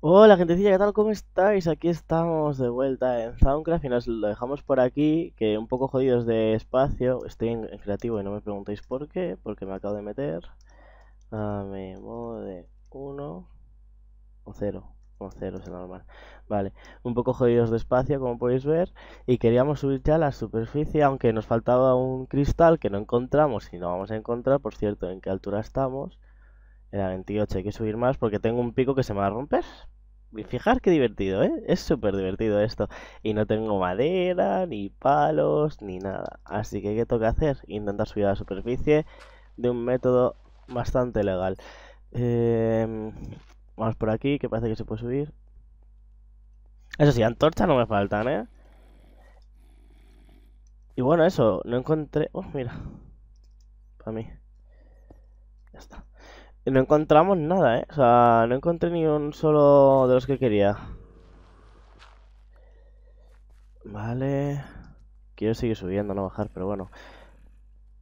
Hola gentecilla, ¿qué tal? ¿Cómo estáis? Aquí estamos de vuelta en Soundcraft y nos lo dejamos por aquí, que un poco jodidos de espacio, estoy en, creativo y no me preguntéis por qué, porque me acabo de meter a mi modo de 1 o 0, o 0 es el normal, vale, un poco jodidos de espacio como podéis ver y queríamos subir ya a la superficie, aunque nos faltaba un cristal que no encontramos y no vamos a encontrar, por cierto, en qué altura estamos la 28 hay que subir más porque tengo un pico que se me va a romper. Y fijar qué divertido, ¿eh? Es súper divertido esto. Y no tengo madera, ni palos, ni nada. Así que, ¿qué toca hacer? Intentar subir a la superficie de un método bastante legal. Em, vamos por aquí, que parece que se puede subir. Eso sí, antorchas no me faltan, ¿eh? Y bueno, eso, no encontré... Oh, mira. Para mí. Ya está. Y no encontramos nada, ¿eh? O sea, no encontré ni un solo de los que quería. Vale. Quiero seguir subiendo, no bajar, pero bueno.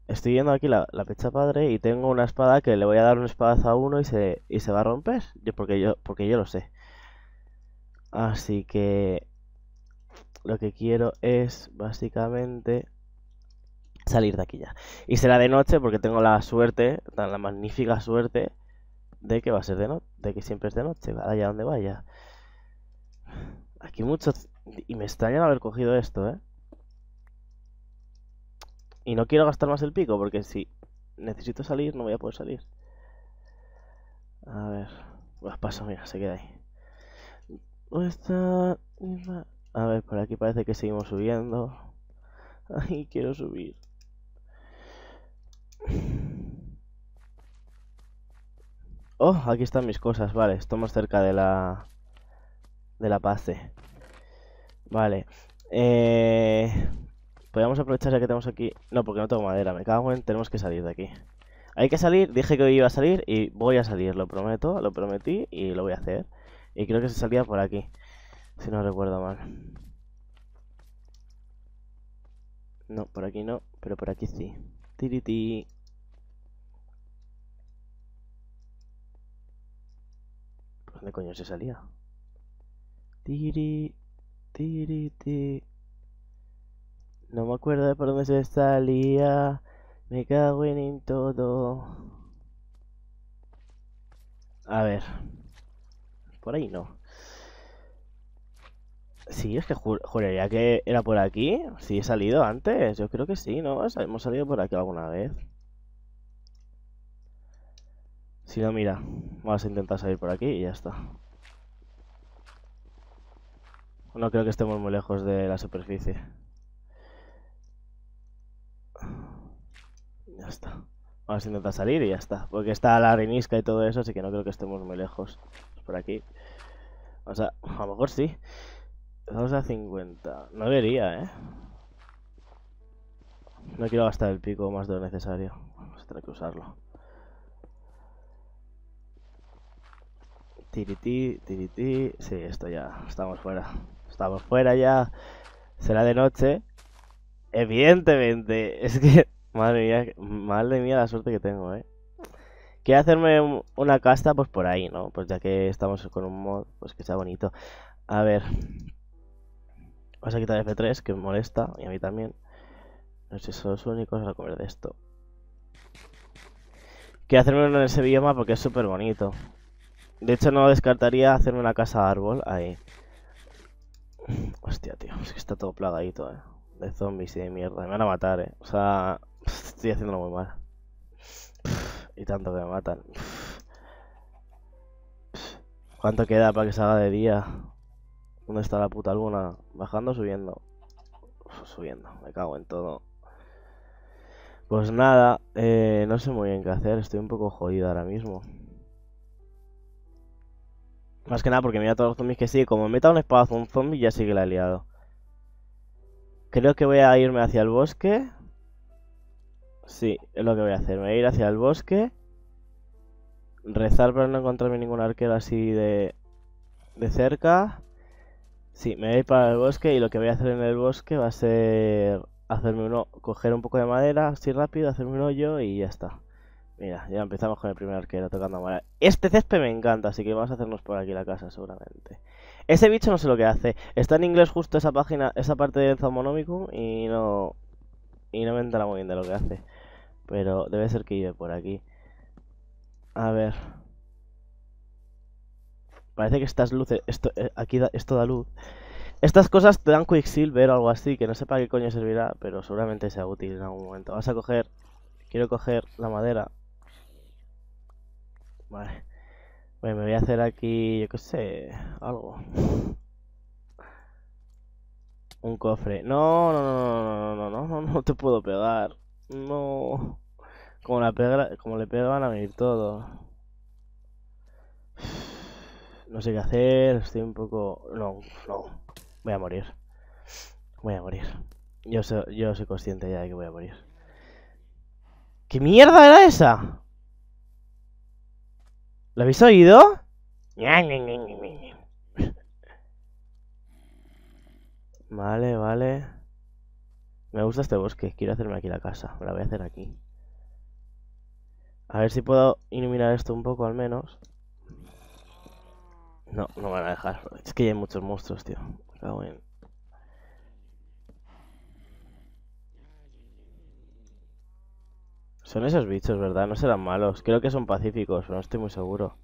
Estoy viendo aquí la, la, pecha padre y tengo una espada que le voy a dar un espadazo a uno y se, y se va a romper. Yo porque, yo porque yo lo sé. Así que... Lo que quiero es, básicamente salir de aquí ya. Y será de noche porque tengo la suerte, la magnífica suerte de que va a ser de noche, de que siempre es de noche, allá donde vaya. Aquí muchos... Y me extraña haber cogido esto, ¿eh? Y no quiero gastar más el pico porque si necesito salir no voy a poder salir. A ver... Pues paso, mira, se queda ahí. A ver, por aquí parece que seguimos subiendo. Ay, quiero subir. Oh, aquí están mis cosas. Vale, estamos cerca de la... De la paz Vale. Eh... Podríamos aprovechar ya que tenemos aquí... No, porque no tengo madera. Me cago en... Tenemos que salir de aquí. Hay que salir. Dije que hoy iba a salir y voy a salir. Lo prometo. Lo prometí y lo voy a hacer. Y creo que se salía por aquí. Si no recuerdo mal. No, por aquí no. Pero por aquí sí. Tiriti. ¿Dónde coño se salía? Tiri, tiri, tiri. No me acuerdo de por dónde se salía. Me cago en todo. A ver. Por ahí no. Sí, es que juraría que era por aquí. Sí, he salido antes. Yo creo que sí, ¿no? hemos salido por aquí alguna vez. Si no, mira, vamos a intentar salir por aquí y ya está. No creo que estemos muy lejos de la superficie. Ya está. Vamos a intentar salir y ya está. Porque está la arenisca y todo eso, así que no creo que estemos muy lejos. Por aquí. O sea, A lo mejor sí. Vamos a 50. No debería, ¿eh? No quiero gastar el pico más de lo necesario. Vamos a tener que usarlo. Tiriti, tiriti, Sí, esto ya. Estamos fuera. Estamos fuera ya. Será de noche. Evidentemente. Es que. Madre mía, madre mía la suerte que tengo, eh. Quiero hacerme una casta, pues por ahí, ¿no? Pues ya que estamos con un mod, pues que sea bonito. A ver. Vamos a quitar F3, que me molesta, y a mí también. No sé si son los únicos a comer de esto. Quiero hacerme uno en ese bioma porque es súper bonito. De hecho, no descartaría hacerme una casa de árbol ahí. Hostia, tío. Es que está todo plagadito, eh. De zombies y de mierda. Me van a matar, eh. O sea, estoy haciéndolo muy mal. Y tanto que me matan. ¿Cuánto queda para que se de día? ¿Dónde está la puta luna? ¿Bajando o subiendo? subiendo, me cago en todo. Pues nada, eh, no sé muy bien qué hacer, estoy un poco jodido ahora mismo. Más que nada porque mira todos los zombies que sigue. Como meta un espadazo a un zombie, ya sigue el aliado Creo que voy a irme hacia el bosque. Sí, es lo que voy a hacer. Me voy a ir hacia el bosque. Rezar para no encontrarme ningún arquero así de, de cerca. Sí, me voy a ir para el bosque y lo que voy a hacer en el bosque va a ser hacerme uno, coger un poco de madera así rápido, hacerme un hoyo y ya está. Mira, ya empezamos con el primer arquero tocando mal. Este césped me encanta, así que vamos a hacernos por aquí la casa seguramente. Ese bicho no sé lo que hace. Está en inglés justo esa página, esa parte del Zomonomicum y no... Y no me entra muy bien de lo que hace. Pero debe ser que vive por aquí. A ver. Parece que estas luces... Esto, eh, aquí da, esto da luz. Estas cosas te dan Quicksilver o algo así, que no sé para qué coño servirá, pero seguramente sea útil en algún momento. Vas a coger... Quiero coger la madera Vale. Bueno, me voy a hacer aquí, yo qué sé, algo. Un cofre. No, no, no, no, no, no, no, no, no te puedo pegar. No. Como, la pega, como le pegan a venir todo. No sé qué hacer, estoy un poco... No, no. Voy a morir. Voy a morir. Yo soy, yo soy consciente ya de que voy a morir. ¿Qué mierda era esa? ¿Lo habéis oído? Vale, vale. Me gusta este bosque. Quiero hacerme aquí la casa. Me la voy a hacer aquí. A ver si puedo iluminar esto un poco al menos. No, no me van a dejar. Es que hay muchos monstruos, tío. Me cago en... Son esos bichos, ¿verdad? No serán malos. Creo que son pacíficos, pero no estoy muy seguro.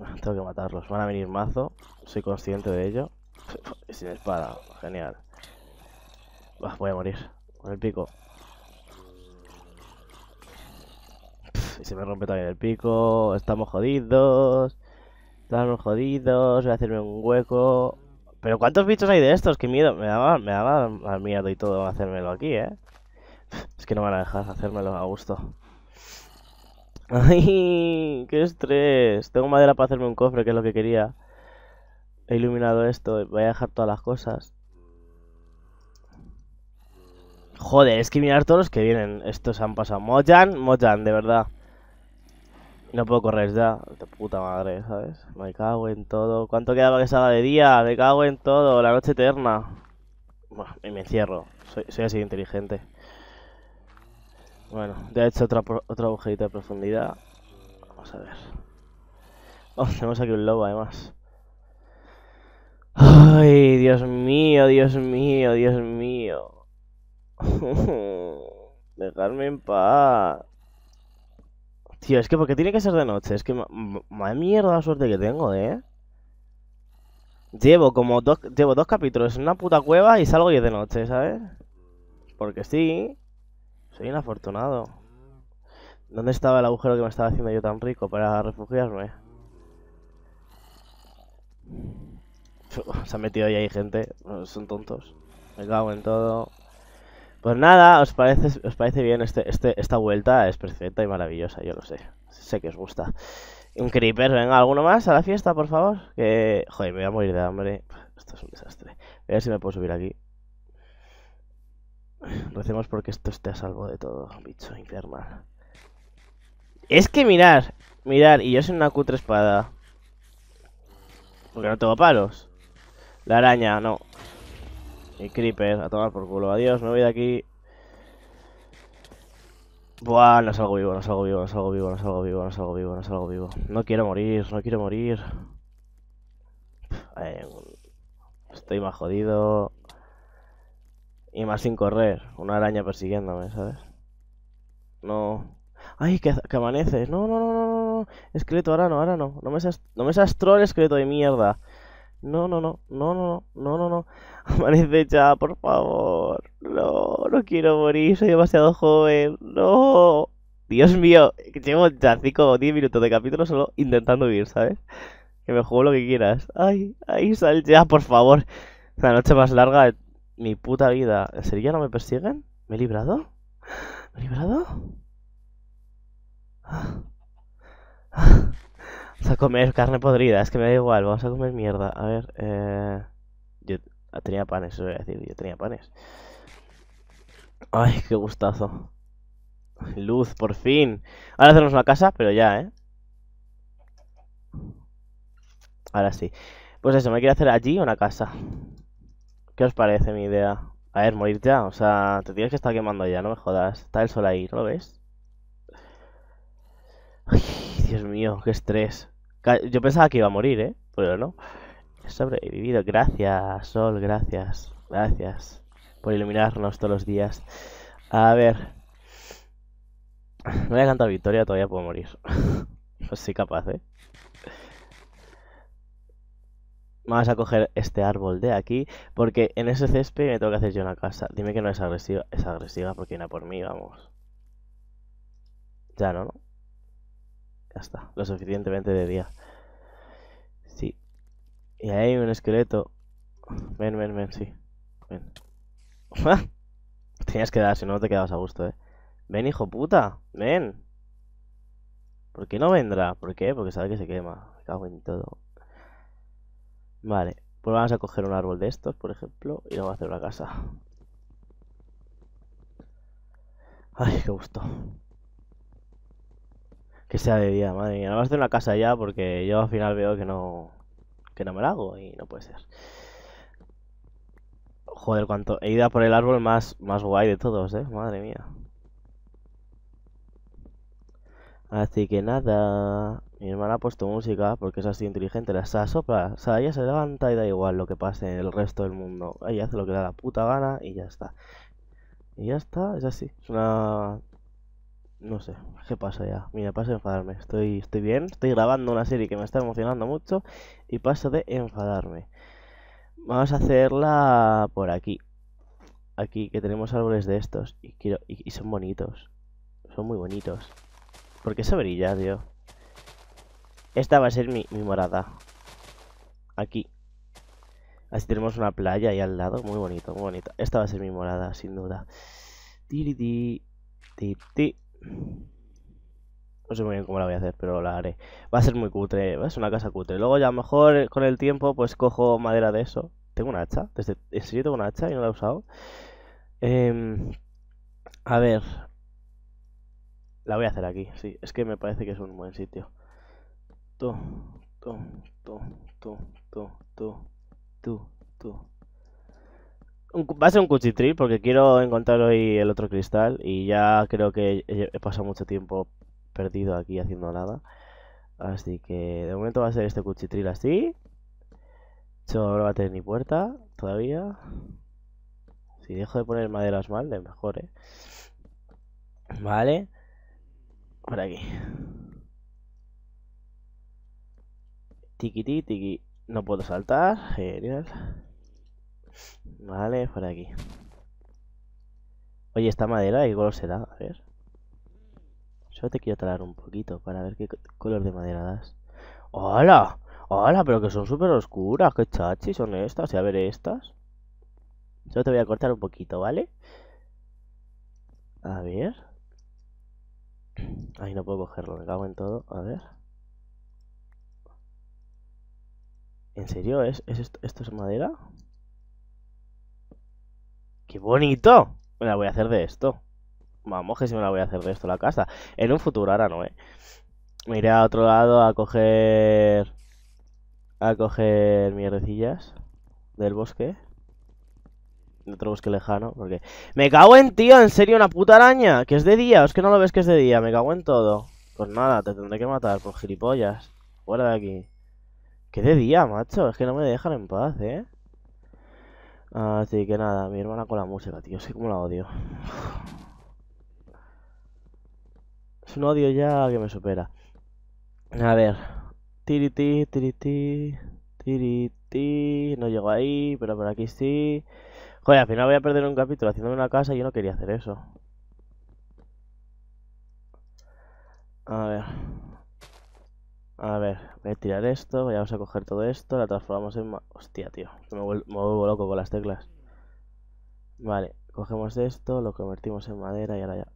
Ah, tengo que matarlos. Van a venir mazo. Soy consciente de ello. Sin espada. Genial. voy a morir. Con el pico. y se me rompe también el pico. Estamos jodidos. Estamos jodidos. Voy a hacerme un hueco. Pero ¿cuántos bichos hay de estos? ¡Qué miedo! Me daba, me daba miedo y todo hacérmelo aquí, ¿eh? Es que no van a dejar hacérmelo a gusto. ¡Ay! ¡Qué estrés! Tengo madera para hacerme un cofre, que es lo que quería. He iluminado esto. Voy a dejar todas las cosas. Joder, es que mirar todos los que vienen. Estos han pasado. Mojan, Mojan, de verdad. No puedo correr ya, de puta madre, ¿sabes? Me cago en todo. ¿Cuánto quedaba que salga de día? Me cago en todo, la noche eterna. Bueno, me encierro. Soy, así de inteligente. Bueno, ya he hecho otra, otra agujerita de profundidad. Vamos a ver. Oh, tenemos aquí un lobo, además. Ay, Dios mío, Dios mío, Dios mío. Dejarme en paz. Tío, es que porque tiene que ser de noche. Es que madre mierda la suerte que tengo, eh. Llevo como dos, llevo dos capítulos en una puta cueva y salgo y es de noche, ¿sabes? Porque sí. Soy inafortunado. ¿Dónde estaba el agujero que me estaba haciendo yo tan rico para refugiarme? Se ha metido ahí gente. Son tontos. Me cago en todo. Pues nada, ¿os parece, os parece bien? Este, este, esta vuelta es perfecta y maravillosa, yo lo sé. Sé que os gusta. Un creeper, venga, ¿alguno más a la fiesta, por favor? Que... Joder, me voy a morir de hambre. Esto es un desastre. a ver si me puedo subir aquí. hacemos porque esto esté a salvo de todo, bicho infernal. Es que mirar, mirar, y yo soy una cutre espada. Porque no tengo palos. La araña, no. Y Creeper, a tomar por culo. Adiós, me voy de aquí. Buah, no salgo vivo, no salgo vivo, no salgo vivo, no salgo vivo, no salgo vivo, no salgo vivo. No quiero morir, no quiero morir. estoy más jodido. Y más sin correr. Una araña persiguiéndome, ¿sabes? No. ¡Ay, que, amanece! amaneces! No, no, no, no, no. Esqueleto, ahora no, ahora no. No me seas, no me seas troll, esqueleto de mierda. No, no, no, no, no, no, no, no. Amanece ya, por favor. No, no quiero morir, soy demasiado joven. No. Dios mío, llevo ya Cinco, o 10 minutos de capítulo solo intentando vivir, ¿sabes? Que me juego lo que quieras. Ay, ay, sal ya, por favor. La noche más larga de mi puta vida. ¿En serio no me persiguen? ¿Me he librado? ¿Me he librado? Ah a comer carne podrida, es que me da igual, vamos a comer mierda. A ver, eh... Yo tenía panes, eso voy a decir, yo tenía panes. Ay, qué gustazo. Luz, por fin. Ahora hacemos una casa, pero ya, ¿eh? Ahora sí. Pues eso, me quiero hacer allí una casa. ¿Qué os parece mi idea? A ver, morir ya. O sea, te tienes que estar quemando ya, no me jodas. Está el sol ahí, ¿no lo ves? Ay, Dios mío, qué estrés. Yo pensaba que iba a morir, ¿eh? Pero no. He sobrevivido. Gracias, Sol, gracias. Gracias por iluminarnos todos los días. A ver. Me voy a cantar victoria, todavía puedo morir. no soy capaz, ¿eh? Vamos a coger este árbol de aquí, porque en ese césped me tengo que hacer yo una casa. Dime que no es agresiva. Es agresiva porque viene por mí, vamos. Ya no, ¿no? Ya está, lo suficientemente de día. Sí. Y ahí hay un esqueleto. Ven, ven, ven, sí. Ven. Ah, tenías que dar, si no te quedabas a gusto, eh. Ven, hijo puta, ven. ¿Por qué no vendrá? ¿Por qué? Porque sabe que se quema. Me cago en todo. Vale, pues vamos a coger un árbol de estos, por ejemplo, y vamos a hacer una casa. Ay, qué gusto. Que sea de día, madre mía. No vas a hacer una casa ya porque yo al final veo que no. Que no me la hago y no puede ser. Joder, cuánto... he ido por el árbol más, más guay de todos, eh. Madre mía. Así que nada. Mi hermana ha puesto música porque es así inteligente. La Sa sopla. O sea, ella se levanta y da igual lo que pase en el resto del mundo. Ella hace lo que da la puta gana y ya está. Y ya está, es así. Es una no sé, ¿qué pasa ya? Mira, paso de enfadarme. Estoy, estoy bien, estoy grabando una serie que me está emocionando mucho y paso de enfadarme. Vamos a hacerla por aquí. Aquí, que tenemos árboles de estos y, quiero, y, son bonitos. Son muy bonitos. Porque qué se brilla, tío? Esta va a ser mi, morada. Aquí. Así tenemos una playa ahí al lado. Muy bonito, muy bonito. Esta va a ser mi morada, sin duda. No sé muy bien cómo la voy a hacer, pero la haré. Va a ser muy cutre, es una casa cutre. Luego ya mejor con el tiempo pues cojo madera de eso. Tengo una hacha, desde en sitio tengo una hacha y no la he usado. Em, a ver. La voy a hacer aquí, sí. Es que me parece que es un buen sitio. Tú, tú, tú, tú, tú, tú, tú, tú va a ser un cuchitril porque quiero encontrar hoy el otro cristal y ya creo que he, pasado mucho tiempo perdido aquí haciendo nada. Así que de momento va a ser este cuchitril así. hecho, ahora va a tener ni puerta todavía. Si dejo de poner maderas mal, de mejor, ¿eh? Vale. Por aquí. Tiquiti, tiqui. No puedo saltar. Genial. Vale, por aquí. Oye, esta madera, ¿qué color será? A ver. yo te quiero talar un poquito para ver qué color de madera das. ¡Hola! ¡Hola! Pero que son súper oscuras. ¡Qué chachi son estas! Y a ver estas. yo te voy a cortar un poquito, ¿vale? A ver. Ahí no puedo cogerlo, me cago en todo. A ver. ¿En serio? ¿Es, es esto, esto es madera? ¡Qué bonito! Me la voy a hacer de esto. Vamos, que si me la voy a hacer de esto la casa. En un futuro, ahora no, ¿eh? Me iré a otro lado a coger... A coger mierdecillas del bosque. De otro bosque lejano, porque... ¡Me cago en tío! ¿En serio una puta araña? Que es de día, es que no lo ves que es de día. Me cago en todo. Pues nada, te tendré que matar Con gilipollas. Fuera de aquí. Que de día, macho. Es que no me dejan en paz, ¿eh? Así que nada, mi hermana con la música, tío. Sé como la odio. Es un odio ya que me supera. A ver. Tiriti, tiriti, tiriti. No llego ahí, pero por aquí sí. Joder, al final voy a perder un capítulo haciéndome una casa y yo no quería hacer eso. A ver. A ver, voy a tirar esto, vamos a coger todo esto, la transformamos en... Hostia, tío, me vuelvo, loco con las teclas. Vale, cogemos esto, lo convertimos en madera y ahora ya...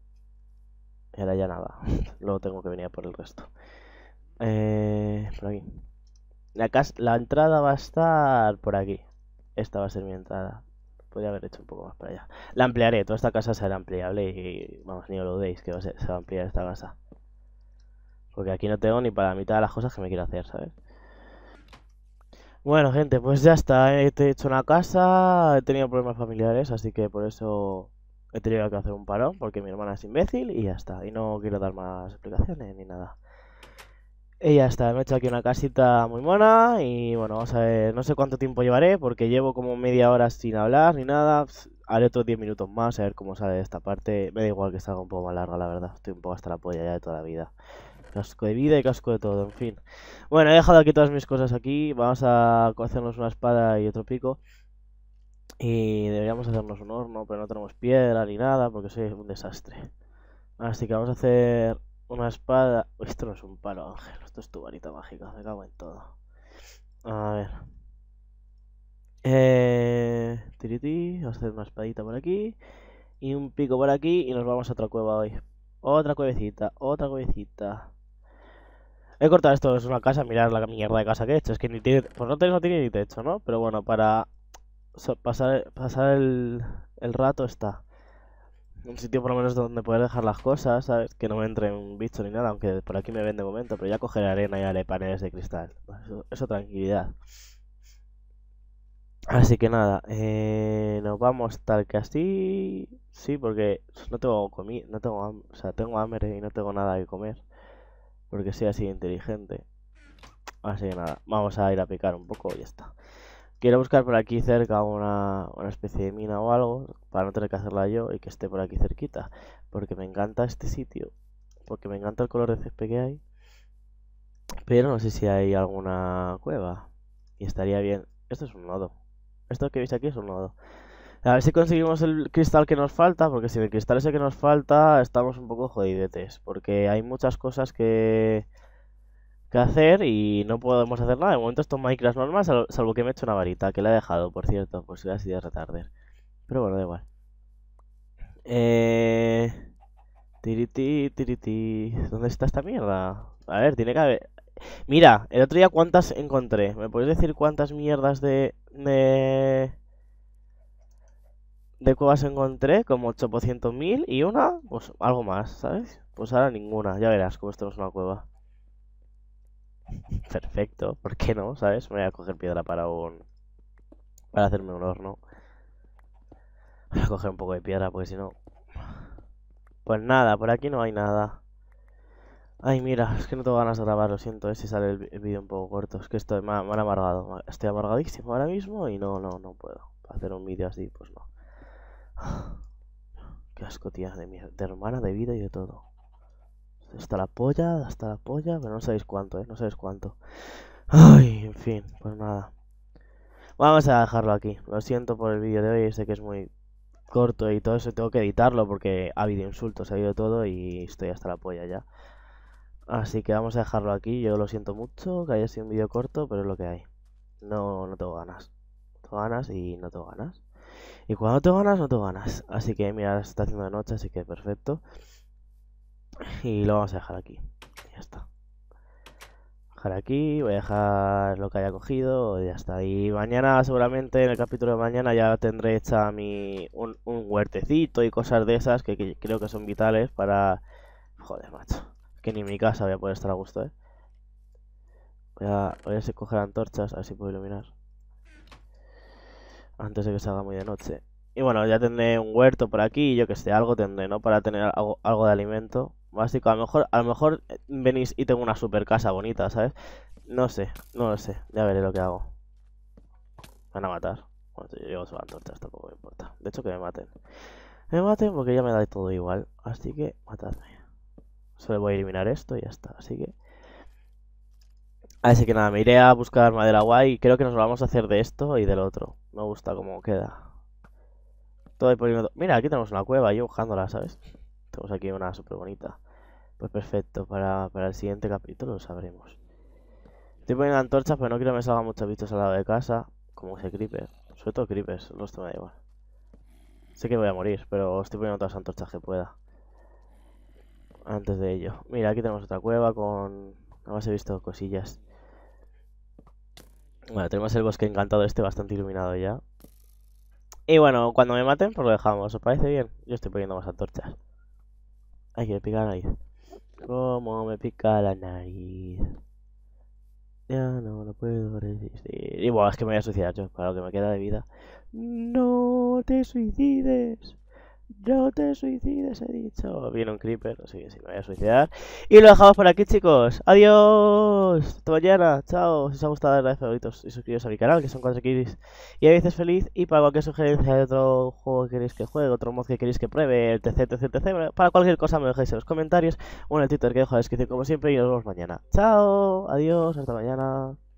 Y ahora ya nada. Luego tengo que venir a por el resto. Eh, por aquí. La, la entrada va a estar por aquí. Esta va a ser mi entrada. Podría haber hecho un poco más para allá. La ampliaré. Toda esta casa será ampliable y, vamos, ni os lo deis que va a ser, se va a ampliar esta casa. Porque aquí no tengo ni para la mitad de las cosas que me quiero hacer, ¿sabes? Bueno, gente, pues ya está. ¿eh? He hecho una casa, he tenido problemas familiares, así que por eso he tenido que hacer un parón, porque mi hermana es imbécil y ya está. Y no quiero dar más explicaciones ni nada. Y ya está, me he hecho aquí una casita muy mona y bueno, vamos a ver, no sé cuánto tiempo llevaré porque llevo como media hora sin hablar ni nada, haré otros 10 minutos más a ver cómo sale esta parte. Me da igual que salga un poco más larga, la verdad. Estoy un poco hasta la polla ya de toda la vida. Casco de vida y casco de todo, en fin. Bueno, he dejado aquí todas mis cosas aquí. Vamos a hacernos una espada y otro pico. Y deberíamos hacernos un horno, pero no tenemos piedra ni nada porque soy un desastre. Así que vamos a hacer una espada... esto no es un palo, Ángel. Esto es tu varita mágica. Me cago en todo. A ver... Eh, tiriti, vamos a hacer una espadita por aquí. Y un pico por aquí. Y nos vamos a otra cueva hoy. Otra cuevecita, otra cuevecita. He cortado esto, es una casa, mirad la mierda de casa que he hecho. Es que ni tiene. Pues no tiene, ni techo, ¿no? Pero bueno, para pasar, pasar el, rato está. Un sitio por lo menos donde poder dejar las cosas, Que no me entre un bicho ni nada, aunque por aquí me ven de momento, pero ya cogeré arena y haré paneles de cristal. eso tranquilidad. Así que nada, eh, nos vamos tal que así. Sí, porque no tengo comida, no tengo hambre, o sea, tengo hambre y no tengo nada que comer. Porque soy así inteligente. Así que nada, vamos a ir a picar un poco y ya está. Quiero buscar por aquí cerca una, una especie de mina o algo, para no tener que hacerla yo y que esté por aquí cerquita. Porque me encanta este sitio, porque me encanta el color de cp que hay. Pero no sé si hay alguna cueva. Y estaría bien. Esto es un nodo. Esto que veis aquí es un nodo. A ver si conseguimos el cristal que nos falta, porque si el cristal ese que nos falta estamos un poco jodidetes, porque hay muchas cosas que, que hacer y no podemos hacer nada. De momento esto es Minecraft normal, salvo, que me he hecho una varita, que la he dejado, por cierto, por si así de retarder. Pero bueno, da igual. Eh... Tiriti, tiriti... ¿Dónde está esta mierda? A ver, tiene que haber... Mira, el otro día cuántas encontré. ¿Me podéis decir cuántas mierdas de... de... de cuevas encontré? Como mil y una, pues algo más, ¿sabes? Pues ahora ninguna, ya verás cómo esto no es una cueva. Perfecto, ¿por qué no? ¿Sabes? voy a coger piedra para un... para hacerme un horno. Voy a coger un poco de piedra porque si no... Pues nada, por aquí no hay nada. Ay, mira, es que no tengo ganas de grabar, lo siento, eh, si sale el vídeo un poco corto, es que estoy mal, amargado, estoy amargadísimo ahora mismo y no, no, no puedo hacer un vídeo así, pues no. Qué asco, tía, de, mi, de hermana, de vida y de todo. Hasta la polla, hasta la polla, pero no sabéis cuánto, eh, No sabéis cuánto. Ay, en fin, pues nada. Vamos a dejarlo aquí. Lo siento por el vídeo de hoy, sé que es muy corto y todo eso, tengo que editarlo porque ha habido insultos, ha habido todo y estoy hasta la polla ya. Así que vamos a dejarlo aquí. Yo lo siento mucho que haya sido un vídeo corto, pero es lo que hay. No, no tengo ganas. No ganas y no tengo ganas. Y cuando tengo ganas, no te ganas. Así que mira, se está haciendo de noche, así que perfecto. Y lo vamos a dejar aquí. Ya está. Dejar aquí, voy a dejar lo que haya cogido, ya está. Y mañana, seguramente, en el capítulo de mañana ya tendré hecha mi, un, huertecito y cosas de esas que, que creo que son vitales para... Joder, macho. Que ni mi casa voy a poder estar a gusto, ¿eh? Voy a, voy a coger antorchas, a ver si puedo iluminar. Antes de que se haga muy de noche. Y bueno, ya tendré un huerto por aquí, yo que sé, algo tendré, ¿no? Para tener algo, de alimento básico. A lo mejor, a lo mejor eh, venís y tengo una super casa bonita, ¿sabes? No sé, no lo sé. Ya veré lo que hago. Me van a matar. Bueno, yo llevo antorchas, tampoco me importa. De hecho, que me maten. Me maten porque ya me da todo igual. Así que matadme. Solo voy a eliminar esto y ya está, así que... Así que nada, me iré a buscar madera guay y creo que nos lo vamos a hacer de esto y del otro. Me gusta cómo queda. Todo poniendo... Mira, aquí tenemos una cueva, yo buscándola, ¿sabes? Tenemos aquí una súper bonita. Pues perfecto, para, para el siguiente capítulo lo sabremos. Estoy poniendo antorchas, pero no quiero que me salgan muchos bichos al lado de casa. Como ese creeper. Sobre todo creepers, los me igual. Sé que voy a morir, pero estoy poniendo todas las antorchas que pueda antes de ello. Mira, aquí tenemos otra cueva con... más he visto cosillas. Bueno, tenemos el bosque encantado este bastante iluminado ya. Y bueno, cuando me maten, pues lo dejamos. ¿Os parece bien? Yo estoy poniendo más antorchas. hay que me pica la nariz. Cómo me pica la nariz. Ya no lo puedo resistir. Y bueno, es que me voy a suicidar yo, para que me queda de vida. No te suicides yo te suicides, he dicho. Viene un creeper, no que si me voy a suicidar. Y lo dejamos por aquí, chicos. Adiós. Hasta mañana. Chao. Si os ha gustado, los favoritos y suscribiros a mi canal, que son 4 kiris. Y a veces feliz. Y para cualquier sugerencia de otro juego que queréis que juegue, otro mod que queréis que pruebe, el etc, etc, etc. Para cualquier cosa, me dejáis en los comentarios o en el Twitter que dejo en la descripción, como siempre. Y nos vemos mañana. Chao. Adiós. Hasta mañana.